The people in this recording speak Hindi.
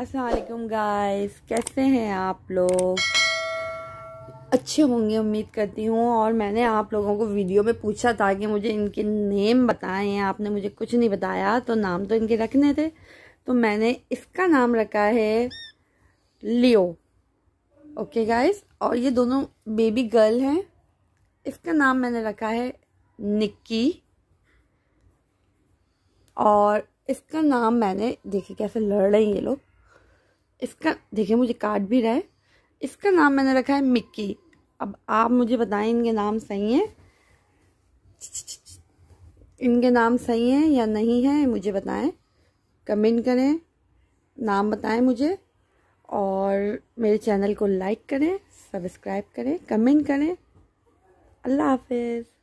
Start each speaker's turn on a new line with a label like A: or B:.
A: अस्सलाम गाइस कैसे हैं आप लोग अच्छे होंगे उम्मीद करती हूँ और मैंने आप लोगों को वीडियो में पूछा था कि मुझे इनके नेम बताएं आपने मुझे कुछ नहीं बताया तो नाम तो इनके रखने थे तो मैंने इसका नाम रखा है लियो ओके गाइस और ये दोनों बेबी गर्ल हैं इसका नाम मैंने रखा है निक्की और इसका नाम मैंने देखिए कैसे लड़ रहे हैं ये लोग इसका देखिए मुझे काट भी रहा है इसका नाम मैंने रखा है मिक्की अब आप मुझे बताएं इनके नाम सही हैं इनके नाम सही हैं या नहीं हैं मुझे बताएं कमेंट करें नाम बताएं मुझे और मेरे चैनल को लाइक करें सब्सक्राइब करें कमेंट करें अल्लाह हाफिज़